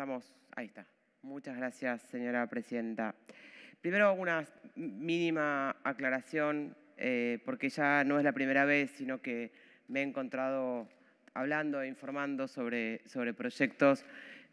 Estamos, ahí está. Muchas gracias, señora presidenta. Primero, una mínima aclaración, eh, porque ya no es la primera vez, sino que me he encontrado hablando e informando sobre, sobre proyectos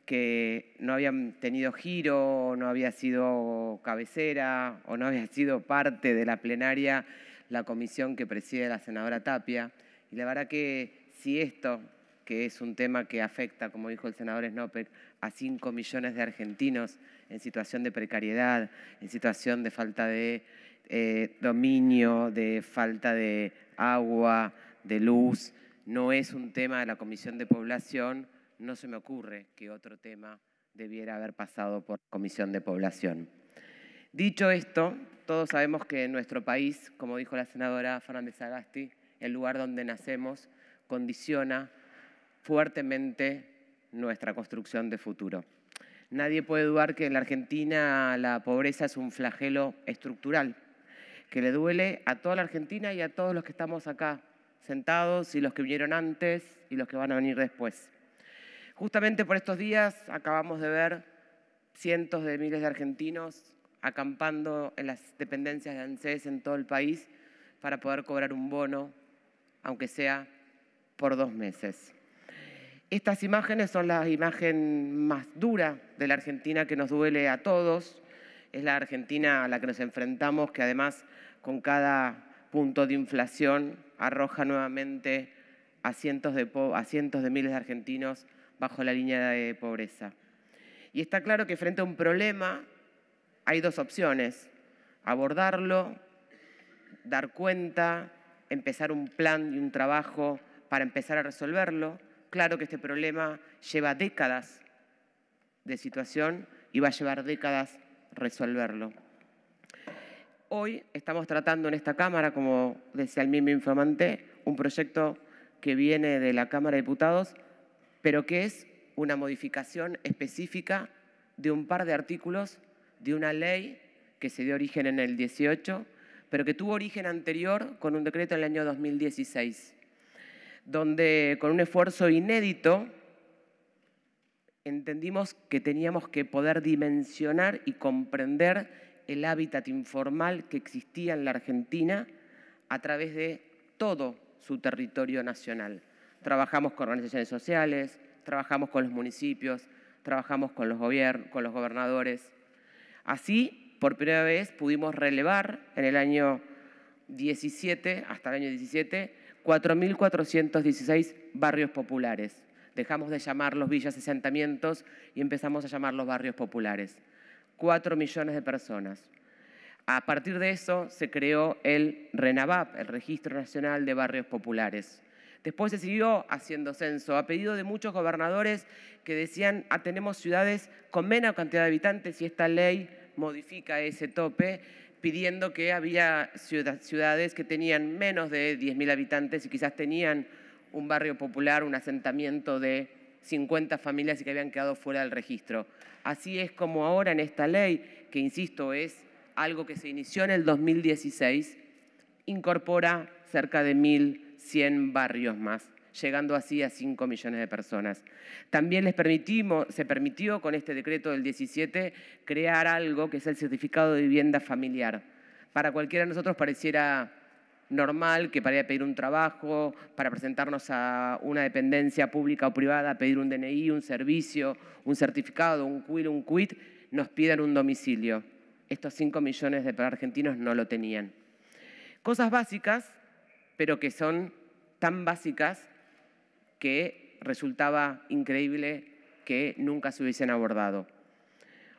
que no habían tenido giro, no había sido cabecera o no había sido parte de la plenaria la comisión que preside la senadora Tapia. Y la verdad que si esto que es un tema que afecta, como dijo el senador Snopek, a 5 millones de argentinos en situación de precariedad, en situación de falta de eh, dominio, de falta de agua, de luz. No es un tema de la Comisión de Población, no se me ocurre que otro tema debiera haber pasado por Comisión de Población. Dicho esto, todos sabemos que en nuestro país, como dijo la senadora Fernández Agasti, el lugar donde nacemos condiciona fuertemente nuestra construcción de futuro. Nadie puede dudar que en la Argentina la pobreza es un flagelo estructural, que le duele a toda la Argentina y a todos los que estamos acá sentados y los que vinieron antes y los que van a venir después. Justamente por estos días acabamos de ver cientos de miles de argentinos acampando en las dependencias de ANSES en todo el país para poder cobrar un bono, aunque sea por dos meses. Estas imágenes son la imagen más dura de la Argentina que nos duele a todos. Es la Argentina a la que nos enfrentamos, que además con cada punto de inflación arroja nuevamente a cientos de, miles de argentinos bajo la línea de pobreza. Y está claro que frente a un problema hay dos opciones, abordarlo, dar cuenta, empezar un plan y un trabajo para empezar a resolverlo, claro que este problema lleva décadas de situación y va a llevar décadas resolverlo. Hoy estamos tratando en esta Cámara, como decía el mismo informante, un proyecto que viene de la Cámara de Diputados, pero que es una modificación específica de un par de artículos de una ley que se dio origen en el 18, pero que tuvo origen anterior con un decreto en el año 2016 donde con un esfuerzo inédito entendimos que teníamos que poder dimensionar y comprender el hábitat informal que existía en la Argentina a través de todo su territorio nacional. Trabajamos con organizaciones sociales, trabajamos con los municipios, trabajamos con los, con los gobernadores. Así, por primera vez pudimos relevar en el año 17, hasta el año 17, 4.416 barrios populares. Dejamos de llamarlos villas y asentamientos y empezamos a llamarlos barrios populares. 4 millones de personas. A partir de eso se creó el RENAVAP, el Registro Nacional de Barrios Populares. Después se siguió haciendo censo a pedido de muchos gobernadores que decían, ah, tenemos ciudades con menos cantidad de habitantes y esta ley modifica ese tope pidiendo que había ciudades que tenían menos de 10.000 habitantes y quizás tenían un barrio popular, un asentamiento de 50 familias y que habían quedado fuera del registro. Así es como ahora en esta ley, que insisto, es algo que se inició en el 2016, incorpora cerca de 1.100 barrios más llegando así a 5 millones de personas. También les se permitió con este decreto del 17 crear algo que es el certificado de vivienda familiar. Para cualquiera de nosotros pareciera normal que para ir a pedir un trabajo, para presentarnos a una dependencia pública o privada, pedir un DNI, un servicio, un certificado, un quid, un quit, nos pidan un domicilio. Estos 5 millones de argentinos no lo tenían. Cosas básicas, pero que son tan básicas que resultaba increíble que nunca se hubiesen abordado.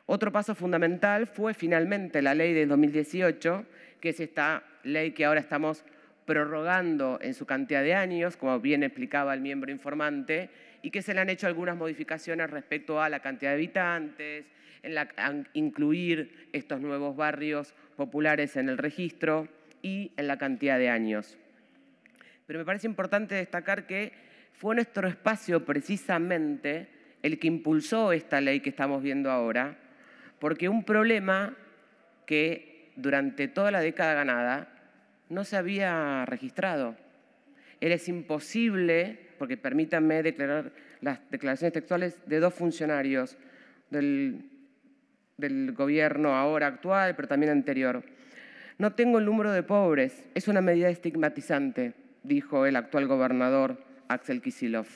Otro paso fundamental fue finalmente la ley de 2018, que es esta ley que ahora estamos prorrogando en su cantidad de años, como bien explicaba el miembro informante, y que se le han hecho algunas modificaciones respecto a la cantidad de habitantes, en incluir estos nuevos barrios populares en el registro y en la cantidad de años. Pero me parece importante destacar que fue nuestro espacio precisamente el que impulsó esta ley que estamos viendo ahora, porque un problema que durante toda la década ganada no se había registrado. Era imposible, porque permítanme declarar las declaraciones textuales de dos funcionarios del gobierno ahora actual, pero también anterior. No tengo el número de pobres, es una medida estigmatizante, dijo el actual gobernador Axel Kisilov.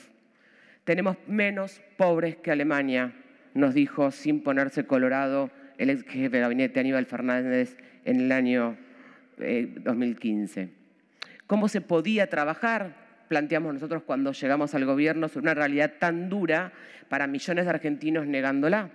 Tenemos menos pobres que Alemania, nos dijo sin ponerse colorado el ex jefe de gabinete Aníbal Fernández en el año 2015. Eh, ¿Cómo se podía trabajar? planteamos nosotros cuando llegamos al gobierno sobre una realidad tan dura para millones de argentinos negándola.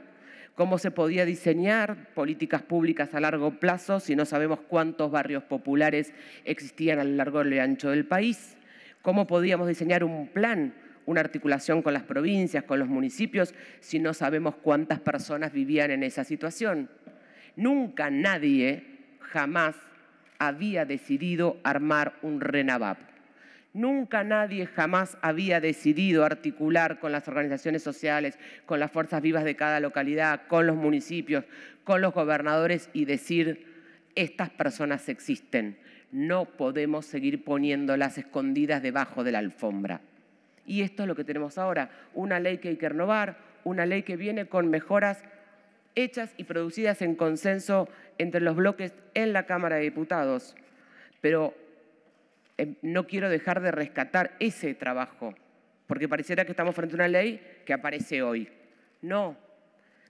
¿Cómo se podía diseñar políticas públicas a largo plazo si no sabemos cuántos barrios populares existían a lo largo y ancho del país? ¿Cómo podíamos diseñar un plan, una articulación con las provincias, con los municipios, si no sabemos cuántas personas vivían en esa situación? Nunca nadie, jamás, había decidido armar un RENAVAP. Nunca nadie jamás había decidido articular con las organizaciones sociales, con las fuerzas vivas de cada localidad, con los municipios, con los gobernadores y decir, estas personas existen no podemos seguir poniéndolas escondidas debajo de la alfombra. Y esto es lo que tenemos ahora, una ley que hay que renovar, una ley que viene con mejoras hechas y producidas en consenso entre los bloques en la Cámara de Diputados. Pero eh, no quiero dejar de rescatar ese trabajo, porque pareciera que estamos frente a una ley que aparece hoy. No,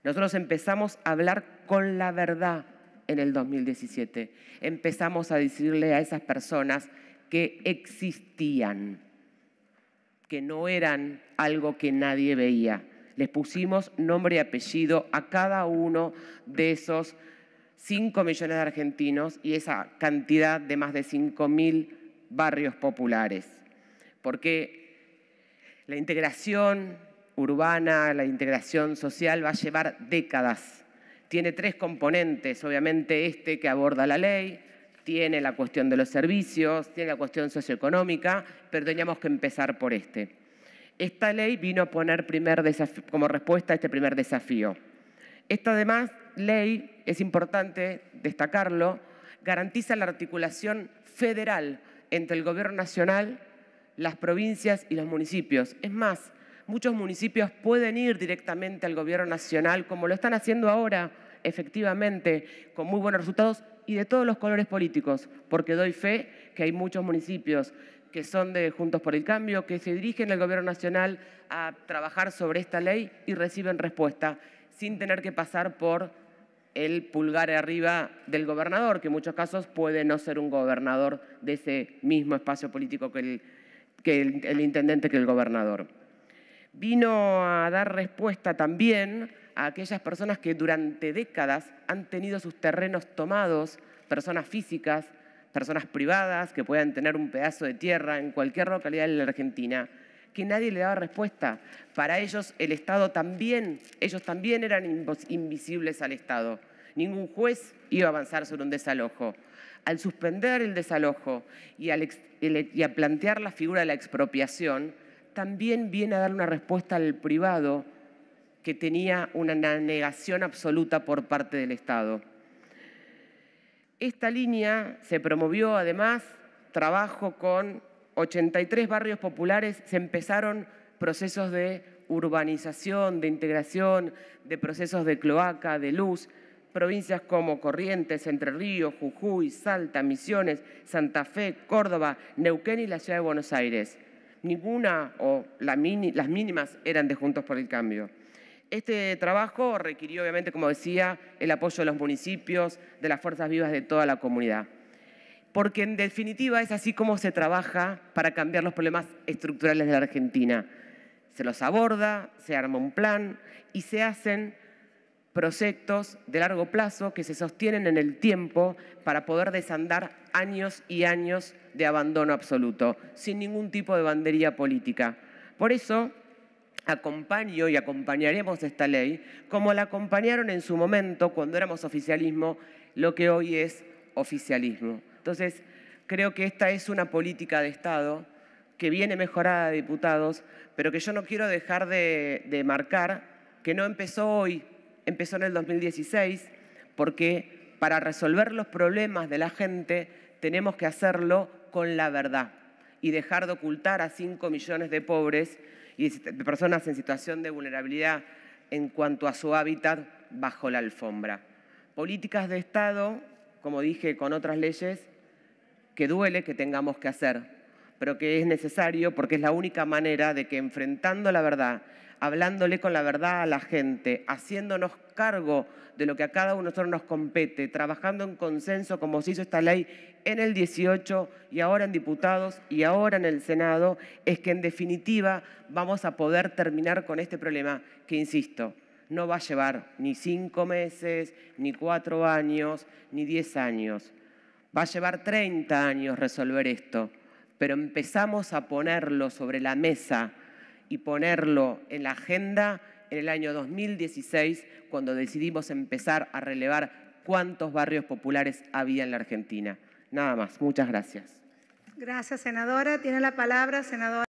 nosotros empezamos a hablar con la verdad, en el 2017. Empezamos a decirle a esas personas que existían, que no eran algo que nadie veía. Les pusimos nombre y apellido a cada uno de esos 5 millones de argentinos y esa cantidad de más de 5 mil barrios populares. Porque la integración urbana, la integración social va a llevar décadas tiene tres componentes, obviamente este que aborda la ley, tiene la cuestión de los servicios, tiene la cuestión socioeconómica, pero teníamos que empezar por este. Esta ley vino a poner primer como respuesta a este primer desafío. Esta además ley, es importante destacarlo, garantiza la articulación federal entre el gobierno nacional, las provincias y los municipios. Es más, Muchos municipios pueden ir directamente al gobierno nacional, como lo están haciendo ahora, efectivamente, con muy buenos resultados y de todos los colores políticos, porque doy fe que hay muchos municipios que son de Juntos por el Cambio, que se dirigen al Gobierno Nacional a trabajar sobre esta ley y reciben respuesta, sin tener que pasar por el pulgar arriba del gobernador, que en muchos casos puede no ser un gobernador de ese mismo espacio político que el, el intendente, que el gobernador vino a dar respuesta también a aquellas personas que durante décadas han tenido sus terrenos tomados, personas físicas, personas privadas que puedan tener un pedazo de tierra en cualquier localidad de la Argentina, que nadie le daba respuesta. Para ellos el Estado también, ellos también eran invisibles al Estado. Ningún juez iba a avanzar sobre un desalojo. Al suspender el desalojo y, al y a plantear la figura de la expropiación, también viene a dar una respuesta al privado que tenía una negación absoluta por parte del Estado. Esta línea se promovió además, trabajo con 83 barrios populares, se empezaron procesos de urbanización, de integración, de procesos de cloaca, de luz, provincias como Corrientes, Entre Ríos, Jujuy, Salta, Misiones, Santa Fe, Córdoba, Neuquén y la Ciudad de Buenos Aires ninguna o las mínimas eran de Juntos por el Cambio. Este trabajo requirió, obviamente, como decía, el apoyo de los municipios, de las fuerzas vivas de toda la comunidad. Porque en definitiva es así como se trabaja para cambiar los problemas estructurales de la Argentina. Se los aborda, se arma un plan y se hacen proyectos de largo plazo que se sostienen en el tiempo para poder desandar años y años de abandono absoluto, sin ningún tipo de bandería política. Por eso acompaño y acompañaremos esta ley como la acompañaron en su momento cuando éramos oficialismo, lo que hoy es oficialismo. Entonces, creo que esta es una política de Estado que viene mejorada de diputados, pero que yo no quiero dejar de, de marcar que no empezó hoy, empezó en el 2016, porque para resolver los problemas de la gente tenemos que hacerlo con la verdad y dejar de ocultar a 5 millones de pobres y de personas en situación de vulnerabilidad en cuanto a su hábitat bajo la alfombra. Políticas de Estado, como dije con otras leyes, que duele que tengamos que hacer, pero que es necesario porque es la única manera de que enfrentando la verdad, hablándole con la verdad a la gente, haciéndonos cargo de lo que a cada uno de nosotros nos compete, trabajando en consenso como se hizo esta ley en el 18 y ahora en diputados y ahora en el Senado, es que en definitiva vamos a poder terminar con este problema que, insisto, no va a llevar ni cinco meses, ni cuatro años, ni diez años. Va a llevar 30 años resolver esto, pero empezamos a ponerlo sobre la mesa y ponerlo en la agenda en el año 2016, cuando decidimos empezar a relevar cuántos barrios populares había en la Argentina. Nada más, muchas gracias. Gracias, senadora. Tiene la palabra, senadora.